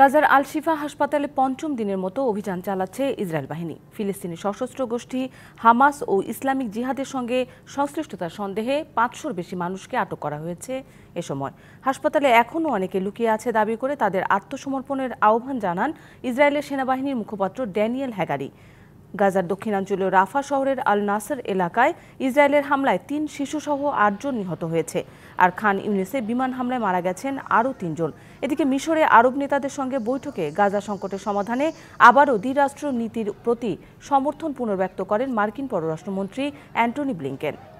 গাজার আল শিফা হাসপাতালে পঞ্চম দিনের মতো অভিযান চালাচ্ছে ইসরায়েল বাহিনী ফিলিস্তিনি সশস্ত্র গোষ্ঠী হামাস ও ইসলামিক জিহাদের সঙ্গে সংশ্লিষ্টতার সন্দেহে পাঁচশোর বেশি মানুষকে আটক করা হয়েছে এ সময় হাসপাতালে এখনও অনেকে লুকিয়ে আছে দাবি করে তাদের আত্মসমর্পণের আহ্বান জানান ইসরায়েলের সেনাবাহিনীর মুখপাত্র ড্যানিয়েল হ্যাগারি গাজার দক্ষিণাঞ্চলীয় রাফা শহরের আল নাসের এলাকায় ইসরায়েলের হামলায় তিন শিশুসহ আটজন নিহত হয়েছে আর খান ইউনিসে বিমান হামলায় মারা গেছেন আরও তিনজন এদিকে মিশরে আরব নেতাদের সঙ্গে বৈঠকে গাজা সংকটের সমাধানে আবারও দ্বিরাষ্ট্র নীতির প্রতি সমর্থন পুনর্ব্যক্ত করেন মার্কিন পররাষ্ট্রমন্ত্রী অ্যান্টনি ব্লিঙ্কেন